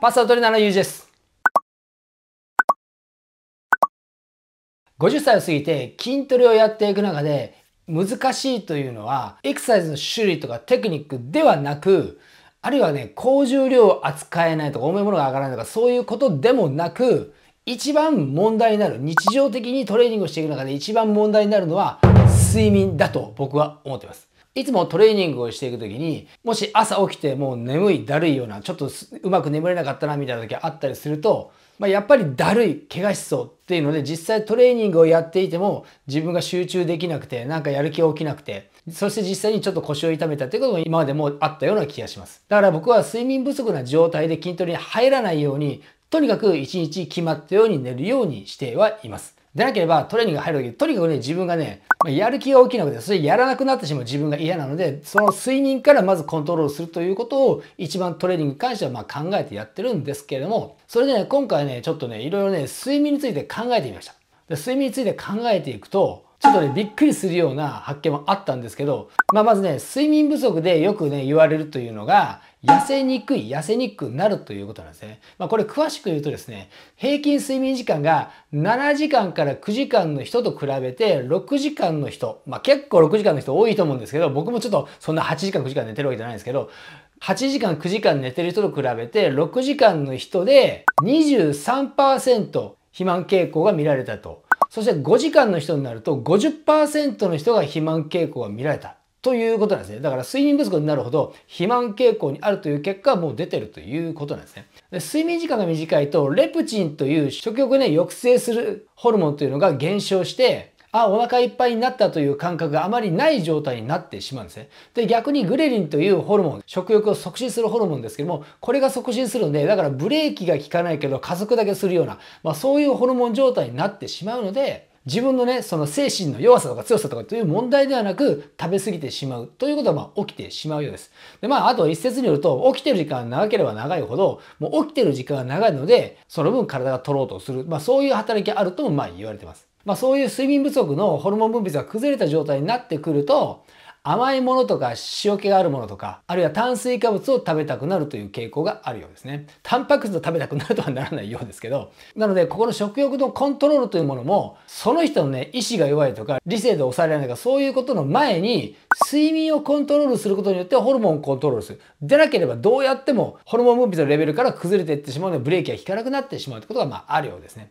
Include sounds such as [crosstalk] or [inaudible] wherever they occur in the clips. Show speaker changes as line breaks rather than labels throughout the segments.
パスタ取りなのゆうじです。50歳を過ぎて筋トレをやっていく中で難しいというのはエクササイズの種類とかテクニックではなくあるいはね高重量を扱えないとか重いものが上がらないとかそういうことでもなく一番問題になる日常的にトレーニングをしていく中で一番問題になるのは睡眠だと僕は思ってます。いつもトレーニングをしていくときに、もし朝起きてもう眠い、だるいような、ちょっとうまく眠れなかったなみたいな時があったりすると、まあ、やっぱりだるい、怪我しそうっていうので、実際トレーニングをやっていても自分が集中できなくて、なんかやる気が起きなくて、そして実際にちょっと腰を痛めたっていうことも今までもあったような気がします。だから僕は睡眠不足な状態で筋トレに入らないように、とにかく一日決まったように寝るようにしてはいます。でなければトレーニング入るとき、とにかくね、自分がね、まあ、やる気が大きなくて、それやらなくなってしまう自分が嫌なので、その睡眠からまずコントロールするということを、一番トレーニングに関してはま考えてやってるんですけれども、それでね、今回ね、ちょっとね、いろいろね、睡眠について考えてみました。で睡眠について考えていくと、ちょっとね、びっくりするような発見もあったんですけど、まあ、まずね、睡眠不足でよくね、言われるというのが、痩せにくい、痩せにくくなるということなんですね。まあ、これ詳しく言うとですね、平均睡眠時間が7時間から9時間の人と比べて6時間の人、まあ、結構6時間の人多いと思うんですけど、僕もちょっとそんな8時間9時間寝てるわけじゃないんですけど、8時間9時間寝てる人と比べて6時間の人で23%肥満傾向が見られたと。そして5時間の人になると50%の人が肥満傾向が見られた。ということなんですね。だから睡眠不足になるほど肥満傾向にあるという結果はもう出てるということなんですね。で睡眠時間が短いとレプチンという食欲ね、抑制するホルモンというのが減少して、あ、お腹いっぱいになったという感覚があまりない状態になってしまうんですね。で、逆にグレリンというホルモン、食欲を促進するホルモンですけども、これが促進するので、だからブレーキが効かないけど加速だけするような、まあそういうホルモン状態になってしまうので、自分のね、その精神の弱さとか強さとかという問題ではなく、食べ過ぎてしまうということは、まあ、起きてしまうようです。で、まあ、あと一説によると、起きてる時間が長ければ長いほど、もう起きてる時間が長いので、その分体が取ろうとする、まあ、そういう働きがあるとも、まあ、言われてます。まあ、そういう睡眠不足のホルモン分泌が崩れた状態になってくると、甘いものとか塩気があるものとか、あるいは炭水化物を食べたくなるという傾向があるようですね。タンパク質を食べたくなるとはならないようですけど、なので、ここの食欲のコントロールというものも、その人のね、意志が弱いとか、理性で抑えられないとか、そういうことの前に、睡眠をコントロールすることによってホルモンをコントロールする。でなければどうやってもホルモン分泌のレベルから崩れていってしまうので、ブレーキが効かなくなってしまうということが、まあ、あるようですね。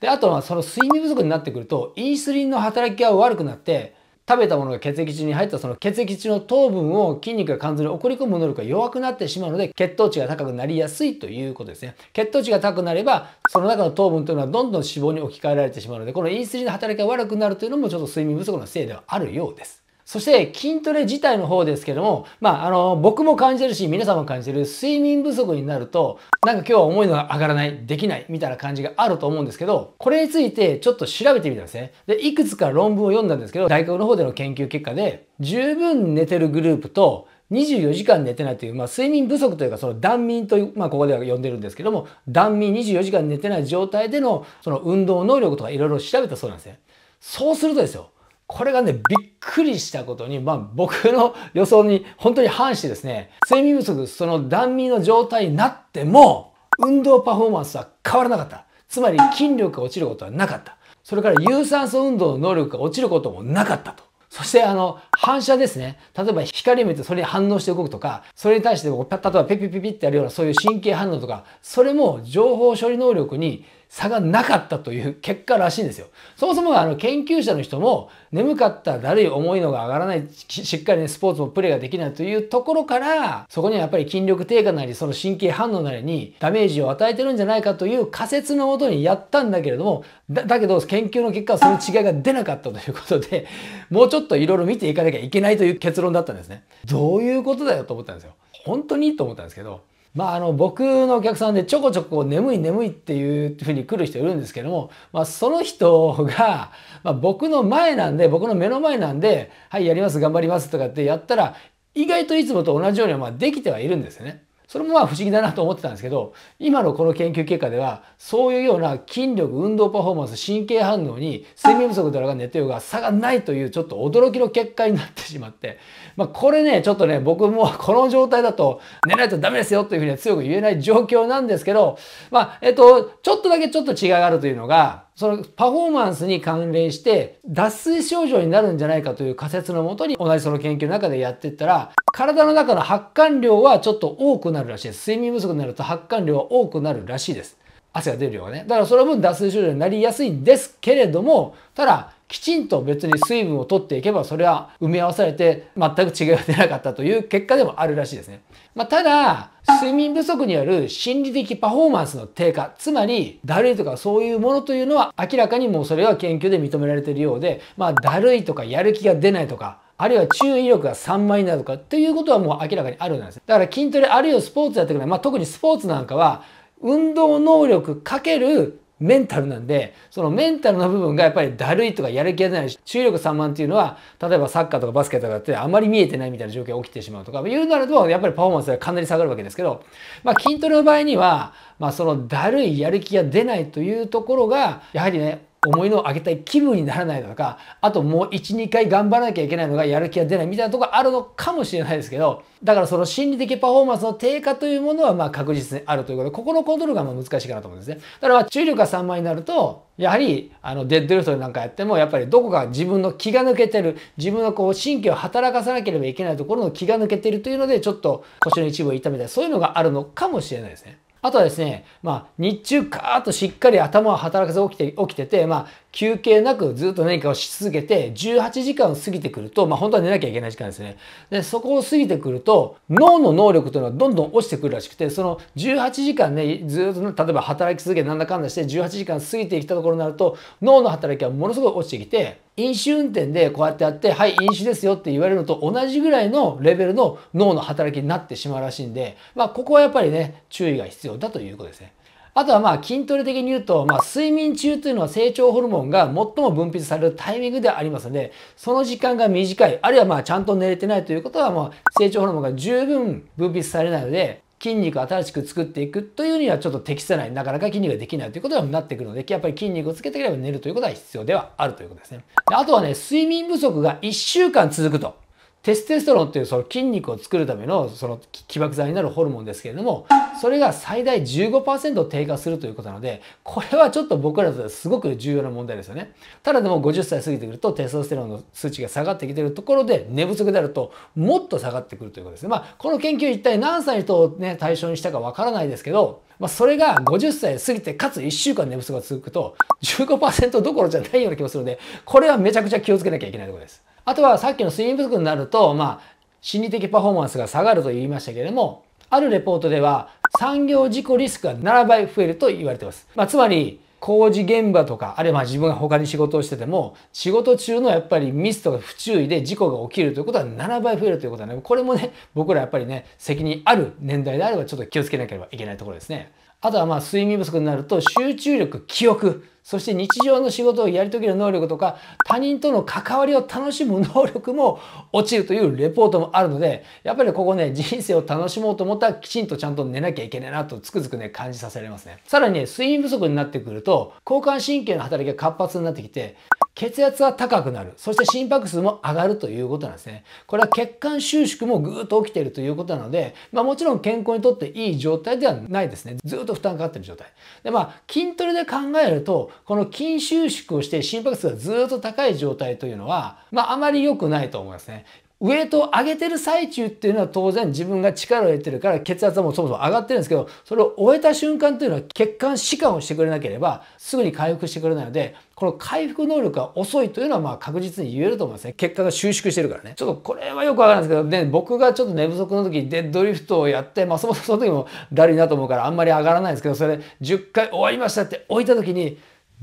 で、あとはその睡眠不足になってくると、インスリンの働きが悪くなって、食べたものが血液中に入ったその血液中の糖分を筋肉が肝臓に送り込む能力が弱くなってしまうので血糖値が高くなりやすいということですね血糖値が高くなればその中の糖分というのはどんどん脂肪に置き換えられてしまうのでこのインスリンの働きが悪くなるというのもちょっと睡眠不足のせいではあるようですそして筋トレ自体の方ですけども、まあ、あの、僕も感じてるし、皆さんも感じてる睡眠不足になると、なんか今日は重いのが上がらない、できない、みたいな感じがあると思うんですけど、これについてちょっと調べてみたんですね。で、いくつか論文を読んだんですけど、大学の方での研究結果で、十分寝てるグループと、24時間寝てないという、まあ、睡眠不足というか、その断眠という、まあ、ここでは呼んでるんですけども、断眠24時間寝てない状態での、その運動能力とかいろいろ調べたそうなんですね。そうするとですよ、これがね、びっくりしたことに、まあ僕の予想に本当に反してですね、睡眠不足、その断眠の状態になっても、運動パフォーマンスは変わらなかった。つまり筋力が落ちることはなかった。それから有酸素運動の能力が落ちることもなかったと。そしてあの、反射ですね。例えば光を見てそれに反応して動くとか、それに対して例えばペピピピってやるようなそういう神経反応とか、それも情報処理能力に差がなかったという結果らしいんですよ。そもそもあの研究者の人も眠かっただるい重いのが上がらない、しっかりね、スポーツもプレーができないというところから、そこにはやっぱり筋力低下なり、その神経反応なりにダメージを与えてるんじゃないかという仮説のもとにやったんだけれども、だだけど研究の結果はその違いが出なかったということで、もうちょっといろいろ見ていかななきゃいけないという結論だったんですね。どういうことだよと思ったんですよ。本当にと思ったんですけど、まあ、あの僕のお客さんでちょこちょこ眠い眠いっていうふうに来る人いるんですけども、まあ、その人が、まあ、僕の前なんで僕の目の前なんで「はいやります頑張ります」とかってやったら意外といつもと同じようにまあできてはいるんですよね。それもまあ不思議だなと思ってたんですけど、今のこの研究結果では、そういうような筋力、運動パフォーマンス、神経反応に睡眠不足だらか寝てるが差がないというちょっと驚きの結果になってしまって、まあこれね、ちょっとね、僕もこの状態だと寝ないとダメですよというふうには強く言えない状況なんですけど、まあ、えっと、ちょっとだけちょっと違いがあるというのが、そのパフォーマンスに関連して脱水症状になるんじゃないかという仮説のもとに同じその研究の中でやってったら体の中の発汗量はちょっと多くなるらしいです。睡眠不足になると発汗量は多くなるらしいです。汗が出る量がね。だからその分脱水症状になりやすいんですけれども、ただ、きちんと別に水分を取っていけば、それは埋め合わされて全く違いが出なかったという結果でもあるらしいですね。まあ、ただ、睡眠不足による心理的パフォーマンスの低下、つまり、だるいとかそういうものというのは明らかにもうそれは研究で認められているようで、まあ、だるいとかやる気が出ないとか、あるいは注意力が3倍になるとかということはもう明らかにあるんです。だから筋トレあるいはスポーツやってくれ、まあ、特にスポーツなんかは、運動能力かけるメンタルなんで、そのメンタルの部分がやっぱりだるいとかやる気が出ないし、注意力散漫っていうのは、例えばサッカーとかバスケとかってあまり見えてないみたいな状況が起きてしまうとか、言うなるとやっぱりパフォーマンスがかなり下がるわけですけど、まあ筋トレの場合には、まあそのだるいやる気が出ないというところが、やはりね、思いの上げたい気分にならないのか、あともう1、2回頑張らなきゃいけないのがやる気が出ないみたいなとこあるのかもしれないですけど、だからその心理的パフォーマンスの低下というものはまあ確実にあるということで、ここのコントロールがまあ難しいかなと思うんですね。だから注意力が3枚になると、やはりあのデッドリフトなんかやってもやっぱりどこか自分の気が抜けてる自分のこう神経を働かさなければいけないところの気が抜けてるというのでちょっと腰の一部を痛めたりそういうのがあるのかもしれないですね。あとはですね、まあ、日中カーッとしっかり頭は働かず起きて起きてて、まあ、休憩なくずっと何かをし続けて、18時間過ぎてくると、まあ本当は寝なきゃいけない時間ですね。で、そこを過ぎてくると、脳の能力というのはどんどん落ちてくるらしくて、その18時間ね、ずっと、例えば働き続けなんだかんだして18時間過ぎてきたところになると、脳の働きはものすごい落ちてきて、飲酒運転でこうやってやって、はい、飲酒ですよって言われるのと同じぐらいのレベルの脳の働きになってしまうらしいんで、まあ、ここはやっぱりね、注意が必要だということですね。あとはまあ筋トレ的に言うと、まあ、睡眠中というのは成長ホルモンが最も分泌されるタイミングでありますので、その時間が短い、あるいはまあちゃんと寝れてないということは、もう成長ホルモンが十分分泌されないので、筋肉を新しく作っていくというにはちょっと適さない、なかなか筋肉ができないということになってくるので、やっぱり筋肉をつけていければ寝るということは必要ではあるということですね。あとはね、睡眠不足が1週間続くと。テステストロンっていうその筋肉を作るためのその起爆剤になるホルモンですけれどもそれが最大15%低下するということなのでこれはちょっと僕らとすごく重要な問題ですよねただでも50歳過ぎてくるとテストステロンの数値が下がってきてるところで寝不足であるともっと下がってくるということですねまあこの研究一体何歳の人をね対象にしたかわからないですけどまあ、それが50歳過ぎてかつ1週間寝不足が続くと15%どころじゃないような気もするのでこれはめちゃくちゃ気をつけなきゃいけないところです。あとはさっきの睡眠不足になると、まあ、心理的パフォーマンスが下がると言いましたけれども、あるレポートでは、産業事故リスクが7倍増えると言われてます。まあ、つまり、工事現場とか、あるいは自分が他に仕事をしてても、仕事中のやっぱりミスとか不注意で事故が起きるということは7倍増えるということはね、これもね、僕らやっぱりね、責任ある年代であればちょっと気をつけなければいけないところですね。あとはまあ睡眠不足になると集中力、記憶、そして日常の仕事をやり遂げる能力とか、他人との関わりを楽しむ能力も落ちるというレポートもあるので、やっぱりここね、人生を楽しもうと思ったらきちんとちゃんと寝なきゃいけないなとつくづくね、感じさせられますね。さらにね、睡眠不足になってくると、交感神経の働きが活発になってきて、血圧は高くなる。そして心拍数も上がるということなんですね。これは血管収縮もぐーっと起きているということなので、まあもちろん健康にとっていい状態ではないですね。ずっと負担かかってる状態。で、まあ筋トレで考えると、この筋収縮をして心拍数がずっと高い状態というのは、まああまり良くないと思いますね。ウエイトを上げてる最中っていうのは当然自分が力を入れてるから血圧はもうそもそも上がってるんですけど、それを終えた瞬間というのは血管弛緩をしてくれなければすぐに回復してくれないので、この回復能力が遅いというのはまあ確実に言えると思うんですね。血管が収縮してるからね。ちょっとこれはよくわかるんですけど、ね、僕がちょっと寝不足の時にデッドリフトをやって、まあそもそもその時もだるいなと思うからあんまり上がらないんですけど、それで10回終わりましたって置いた時に、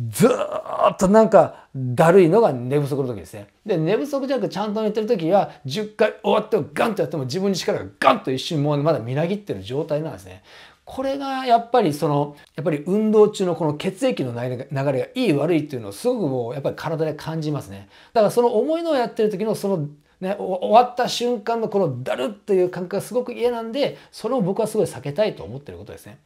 ずっとなんかだるいのが寝不足の時ですね。で、寝不足じゃなくちゃんと寝てる時は10回終わってもガンとやっても自分に力がガンと一瞬もうまだみなぎってる状態なんですね。これがやっぱりその、やっぱり運動中のこの血液の流れがいい悪いっていうのをすごくもうやっぱり体で感じますね。だからその重いのをやってる時のそのね、終わった瞬間のこのだるっていう感覚がすごく嫌なんで、それを僕はすごい避けたいと思ってることですね。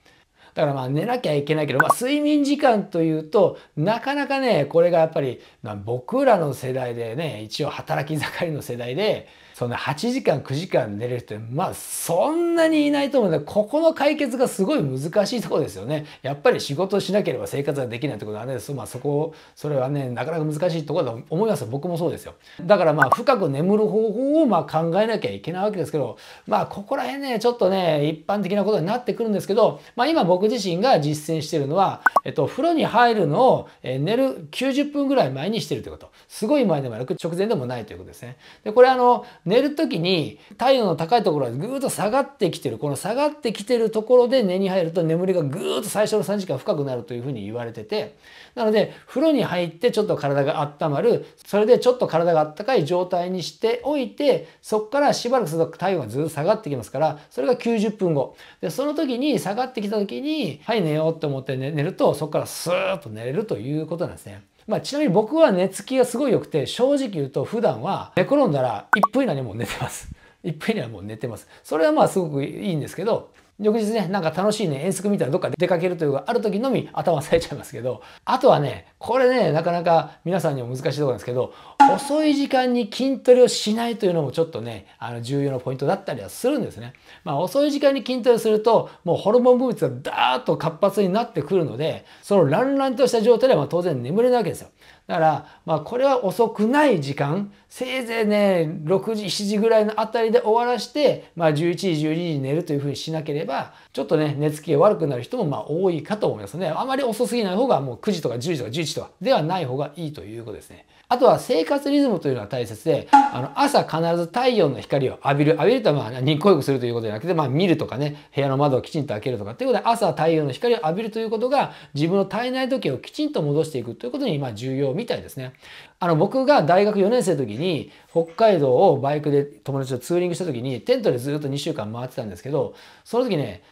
だからまあ寝なきゃいけないけど、まあ、睡眠時間というとなかなかねこれがやっぱり、まあ、僕らの世代でね一応働き盛りの世代でそんな8時間9時間寝れるってまあそんなにいないと思うんでここの解決がすごい難しいとこですよね。やっぱり仕事しなければ生活ができないってことはね、そまあ、そこそれはねなかなか難しいとこだと思います僕もそうですよ。だからまあ深く眠る方法をまあ考えなきゃいけないわけですけどまあここら辺ねちょっとね一般的なことになってくるんですけど、まあ、今僕自身が実践してるのは、えっと、風呂に入るのを、え寝る90分ぐらい前にしてるということ。すごい前でもなく直前でもないということですね。で、これあの、寝る時に体温の高いところがぐーっと下がってきてる。この下がってきてるところで寝に入ると眠りがぐーっと最初の3時間深くなるというふうに言われてて、なので、風呂に入ってちょっと体が温まる。それでちょっと体が温かい状態にしておいて、そこからしばらくすると体温がずっと下がってきますから、それが90分後。で、その時に下がってきた時にに、はい寝ようと思って寝ると、そこからスーッと寝れるということなんですね。まあ、ちなみに僕は寝つきがすごい良くて、正直言うと普段は寝転んだら1分以内にもう寝てます。1 [laughs] 分以内はもう寝てます。それはまあすごくいいんですけど、翌日ね、なんか楽しいね、遠足みたいなどっか出かけるというか、ある時のみ頭冴えちゃいますけど、あとはね、これね、なかなか皆さんにも難しいところなんですけど、遅い時間に筋トレをしないというのもちょっとね、あの重要なポイントだったりはするんですね。まあ、遅い時間に筋トレすると、もうホルモン分泌がダーッと活発になってくるので、そのランとした状態では当然眠れないわけですよ。だから、まあ、これは遅くない時間、せいぜいね、6時、7時ぐらいのあたりで終わらして、まあ、11時、12時に寝るというふうにしなければ、ちょっとね、寝つきが悪くなる人もまあ多いかと思いますね。あまり遅すぎない方が、もう9時とか10時とか11時日とではない方がいいということですね。あとは生活リズムというのが大切で、あの朝必ず太陽の光を浴びる。浴びるとはまあ日光浴するということじゃなくて、まあ見るとかね、部屋の窓をきちんと開けるとかっていうことで、朝太陽の光を浴びるということが自分の体内時計をきちんと戻していくということに今重要みたいですね。あの僕が大学4年生の時に北海道をバイクで友達とツーリングした時にテントでずっと2週間回ってたんですけど、その時ね、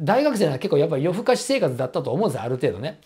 大学生は結構やっぱり夜更かし生活だったと思うんですよ、ある程度ね。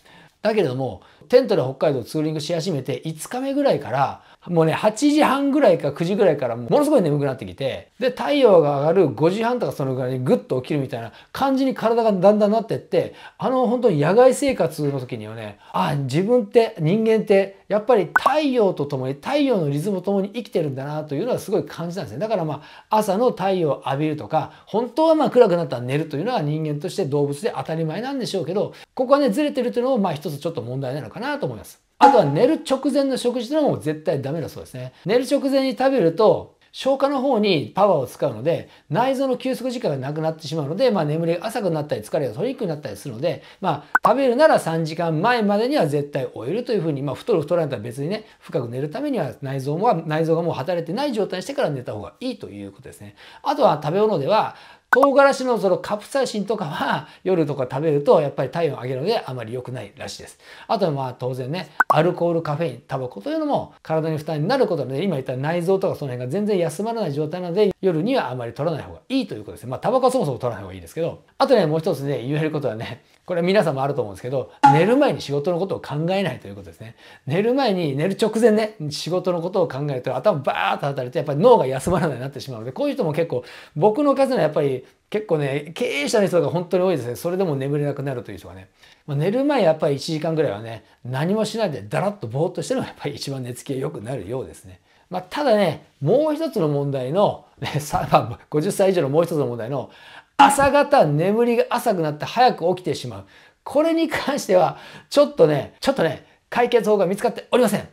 だけれどもテントで北海道ツーリングし始めて5日目ぐらいからもうね、8時半ぐらいか9時ぐらいからものすごい眠くなってきて、で、太陽が上がる5時半とかそのぐらいにグッと起きるみたいな感じに体がだんだんなってって、あの本当に野外生活の時にはね、あ、自分って人間ってやっぱり太陽と共に、太陽のリズムと共に生きてるんだなというのはすごい感じたんですね。だからまあ、朝の太陽を浴びるとか、本当はまあ暗くなったら寝るというのは人間として動物で当たり前なんでしょうけど、ここはね、ずれてるというのもまあ一つちょっと問題なのかなと思います。あとは寝る直前の食事というのも絶対ダメだそうですね。寝る直前に食べると、消化の方にパワーを使うので、内臓の休息時間がなくなってしまうので、まあ眠りが浅くなったり疲れが取りにくくなったりするので、まあ食べるなら3時間前までには絶対終えるというふうに、まあ太る太らないとは別にね、深く寝るためには内臓も、内臓がもう働いてない状態にしてから寝た方がいいということですね。あとは食べ物では、唐辛子のそのカプサイシンとかは夜とか食べるとやっぱり体温上げるのであまり良くないらしいです。あとはまあ当然ね、アルコール、カフェイン、タバコというのも体に負担になることで、今言った内臓とかその辺が全然休まらない状態なので夜にはあまり取らない方がいいということですね。まあタバコはそもそも取らない方がいいですけど、あとね、もう一つね、言えることはね、これ皆さんもあると思うんですけど、寝る前に仕事のことを考えないということですね。寝る前に、寝る直前ね、仕事のことを考えると頭バーッと働いて、やっぱり脳が休まらないになってしまうので、こういう人も結構、僕の数にはやっぱり結構ね、経営者の人が本当に多いですね。それでも眠れなくなるという人がね。まあ、寝る前やっぱり1時間ぐらいはね、何もしないでだらっとぼーっとしてるのがやっぱり一番寝つきが良くなるようですね。まあ、ただね、もう一つの問題の、ね、50歳以上のもう一つの問題の朝方眠りが浅くなって早く起きてしまう。これに関しては、ちょっとね、ちょっとね、解決法が見つかっておりません。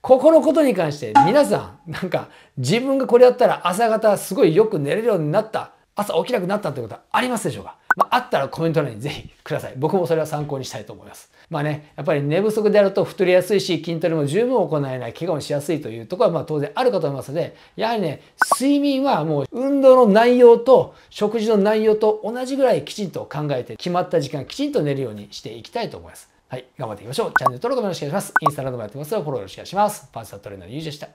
ここのことに関して皆さん、なんか自分がこれやったら朝方すごいよく寝れるようになった、朝起きなくなったってことはありますでしょうかまあ、あったらコメント欄にぜひください。僕もそれは参考にしたいと思います。まあね、やっぱり寝不足であると太りやすいし、筋トレも十分行えない、怪我もしやすいというところはまあ当然あるかと思いますので、やはりね、睡眠はもう運動の内容と食事の内容と同じぐらいきちんと考えて、決まった時間きちんと寝るようにしていきたいと思います。はい、頑張っていきましょう。チャンネル登録もよろしくお願いします。インスタなどもやってますので、フォローよろしくお願いします。パンサートレーナーのゆうじでした。